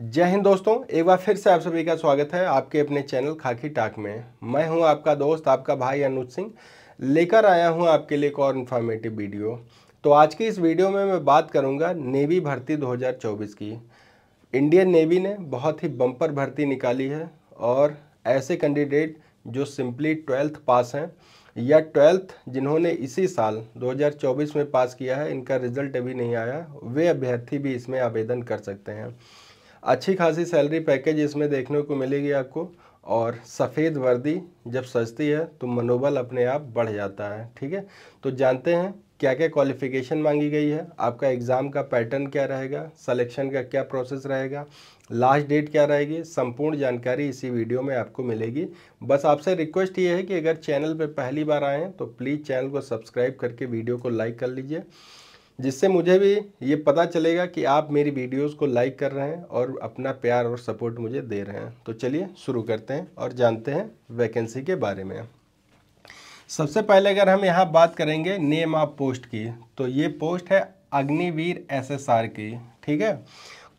जय हिंद दोस्तों एक बार फिर से आप सभी का स्वागत है आपके अपने चैनल खाकी टाक में मैं हूं आपका दोस्त आपका भाई अनुज सिंह लेकर आया हूं आपके लिए एक और इन्फॉर्मेटिव वीडियो तो आज की इस वीडियो में मैं बात करूंगा नेवी भर्ती 2024 की इंडियन नेवी ने बहुत ही बम्पर भर्ती निकाली है और ऐसे कैंडिडेट जो सिंपली ट्वेल्थ पास हैं या ट्वेल्थ जिन्होंने इसी साल 2024 में पास किया है इनका रिजल्ट अभी नहीं आया वे अभ्यर्थी भी इसमें आवेदन कर सकते हैं अच्छी खासी सैलरी पैकेज इसमें देखने को मिलेगी आपको और सफ़ेद वर्दी जब सजती है तो मनोबल अपने आप बढ़ जाता है ठीक है तो जानते हैं क्या क्या क्वालिफ़िकेशन मांगी गई है आपका एग्ज़ाम का पैटर्न क्या रहेगा सलेक्शन का क्या प्रोसेस रहेगा लास्ट डेट क्या रहेगी संपूर्ण जानकारी इसी वीडियो में आपको मिलेगी बस आपसे रिक्वेस्ट ये है कि अगर चैनल पर पहली बार आएँ तो प्लीज़ चैनल को सब्सक्राइब करके वीडियो को लाइक कर लीजिए जिससे मुझे भी ये पता चलेगा कि आप मेरी वीडियोस को लाइक कर रहे हैं और अपना प्यार और सपोर्ट मुझे दे रहे हैं तो चलिए शुरू करते हैं और जानते हैं वैकेंसी के बारे में सबसे पहले अगर हम यहाँ बात करेंगे नेम ऑफ पोस्ट की तो ये पोस्ट है अग्निवीर एसएसआर की ठीक है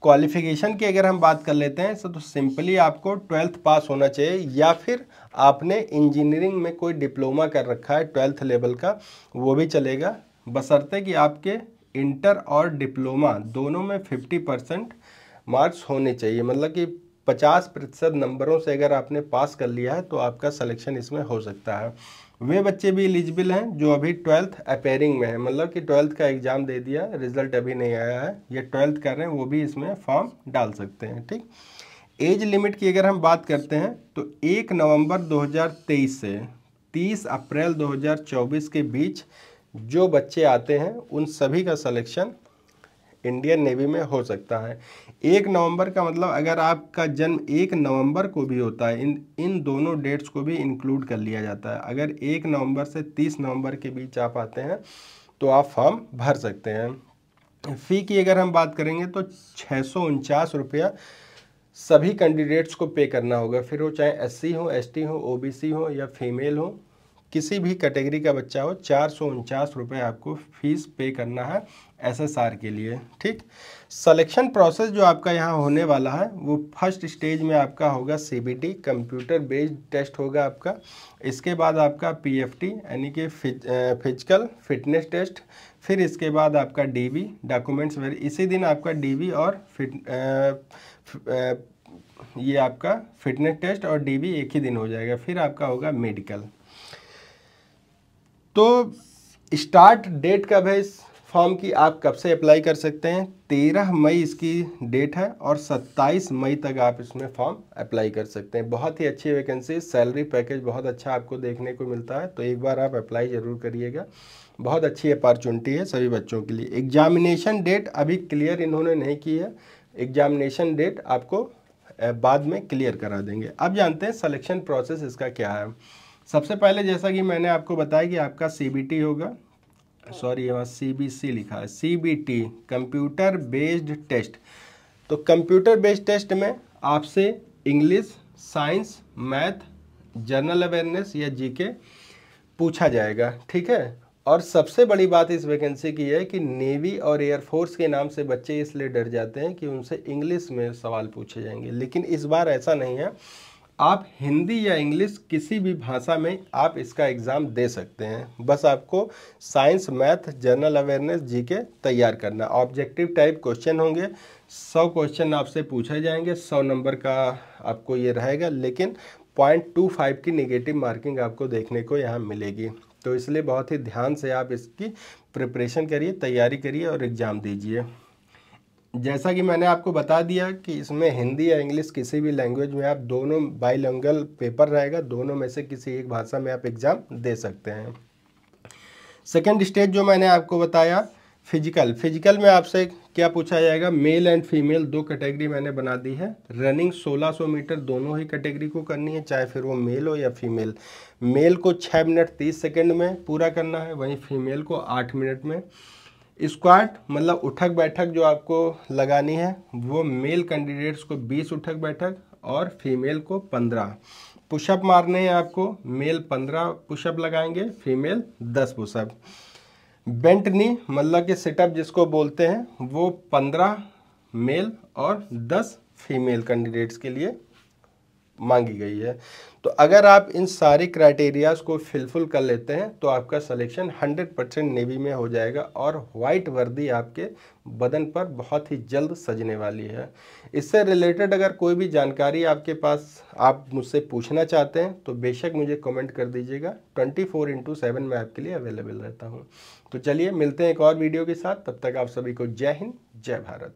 क्वालिफिकेशन की अगर हम बात कर लेते हैं तो सिंपली आपको ट्वेल्थ पास होना चाहिए या फिर आपने इंजीनियरिंग में कोई डिप्लोमा कर रखा है ट्वेल्थ लेवल का वो भी चलेगा बसरते कि आपके इंटर और डिप्लोमा दोनों में फिफ्टी परसेंट मार्क्स होने चाहिए मतलब कि पचास प्रतिशत नंबरों से अगर आपने पास कर लिया है तो आपका सिलेक्शन इसमें हो सकता है वे बच्चे भी एलिजिबल हैं जो अभी ट्वेल्थ अपेयरिंग में है मतलब कि ट्वेल्थ का एग्ज़ाम दे दिया रिजल्ट अभी नहीं आया है ये ट्वेल्थ कर रहे हैं वो भी इसमें फॉर्म डाल सकते हैं ठीक एज लिमिट की अगर हम बात करते हैं तो एक नवंबर 2023 से 30 अप्रैल 2024 के बीच जो बच्चे आते हैं उन सभी का सलेक्शन इंडियन नेवी में हो सकता है एक नवंबर का मतलब अगर आपका जन्म एक नवंबर को भी होता है इन इन दोनों डेट्स को भी इंक्लूड कर लिया जाता है अगर एक नवंबर से तीस नवंबर के बीच आप आते हैं तो आप फॉर्म भर सकते हैं फ़ी की अगर हम बात करेंगे तो छः रुपया सभी कैंडिडेट्स को पे करना होगा फिर वो चाहे एससी हो एसटी हो ओबीसी हो या फीमेल हो किसी भी कैटेगरी का बच्चा हो चार सौ उनचास रुपये आपको फीस पे करना है एसएसआर के लिए ठीक सिलेक्शन प्रोसेस जो आपका यहाँ होने वाला है वो फर्स्ट स्टेज में आपका होगा सीबीटी कंप्यूटर बेस्ड टेस्ट होगा आपका इसके बाद आपका पीएफटी यानी कि फिजिकल फिटनेस टेस्ट फिर इसके बाद आपका डीवी डॉक्यूमेंट्स इसी दिन आपका बी और फिट ये आपका फिटनेस टेस्ट और बी एक ही दिन हो जाएगा फिर आपका होगा मेडिकल तो स्टार्ट डेट कब है इस फॉर्म की आप कब से अप्लाई कर सकते हैं तेरह मई इसकी डेट है और सत्ताईस मई तक आप इसमें फॉर्म अप्लाई कर सकते हैं बहुत ही अच्छी वैकेंसी सैलरी पैकेज बहुत अच्छा आपको देखने को मिलता है तो एक बार आप अप्लाई ज़रूर करिएगा बहुत अच्छी अपॉर्चुनिटी है सभी बच्चों के लिए एग्जामिनेशन डेट अभी क्लियर इन्होंने नहीं की है एग्जामिनेशन डेट आपको बाद में क्लियर करा देंगे अब जानते हैं सलेक्शन प्रोसेस इसका क्या है सबसे पहले जैसा कि मैंने आपको बताया कि आपका सी होगा सॉरी यहाँ सी लिखा है सी कंप्यूटर बेस्ड टेस्ट तो कंप्यूटर बेस्ड टेस्ट में आपसे English science math general awareness या जीके पूछा जाएगा ठीक है और सबसे बड़ी बात इस वैकेंसी की है कि नेवी और एयरफोर्स के नाम से बच्चे इसलिए डर जाते हैं कि उनसे इंग्लिश में सवाल पूछे जाएंगे लेकिन इस बार ऐसा नहीं है आप हिंदी या इंग्लिश किसी भी भाषा में आप इसका एग्ज़ाम दे सकते हैं बस आपको science math general awareness G K तैयार करना ऑब्जेक्टिव टाइप क्वेश्चन होंगे सौ क्वेश्चन आपसे पूछे जाएंगे सौ नंबर का आपको ये रहेगा लेकिन पॉइंट टू फाइव की निगेटिव मार्किंग आपको देखने को यहाँ मिलेगी तो इसलिए बहुत ही ध्यान से आप इसकी प्रिपरेशन करिए तैयारी करिए और एग्ज़ाम दीजिए जैसा कि मैंने आपको बता दिया कि इसमें हिंदी या इंग्लिश किसी भी लैंग्वेज में आप दोनों बाईलैंगल पेपर रहेगा दोनों में से किसी एक भाषा में आप एग्ज़ाम दे सकते हैं सेकेंड स्टेज जो मैंने आपको बताया फिजिकल फिजिकल में आपसे क्या पूछा जाएगा मेल एंड फीमेल दो कैटेगरी मैंने बना दी है रनिंग 1600 मीटर दोनों ही कैटेगरी को करनी है चाहे फिर वो मेल हो या फीमेल मेल को 6 मिनट 30 सेकंड में पूरा करना है वहीं फीमेल को 8 मिनट में स्क्वाट मतलब उठक बैठक जो आपको लगानी है वो मेल कैंडिडेट्स को 20 उठक बैठक और फीमेल को 15 पुशअप मारने हैं आपको मेल 15 पुशअप लगाएंगे फीमेल 10 पुशअप बेंट नी मतलब कि सेटअप जिसको बोलते हैं वो 15 मेल और 10 फीमेल कैंडिडेट्स के लिए मांगी गई है तो अगर आप इन सारे क्राइटेरियाज को फिलफुल कर लेते हैं तो आपका सिलेक्शन 100 परसेंट नेवी में हो जाएगा और वाइट वर्दी आपके बदन पर बहुत ही जल्द सजने वाली है इससे रिलेटेड अगर कोई भी जानकारी आपके पास आप मुझसे पूछना चाहते हैं तो बेशक मुझे कमेंट कर दीजिएगा 24 फोर इंटू सेवन मैं आपके लिए अवेलेबल रहता हूँ तो चलिए मिलते हैं एक और वीडियो के साथ तब तक आप सभी को जय हिंद जय भारत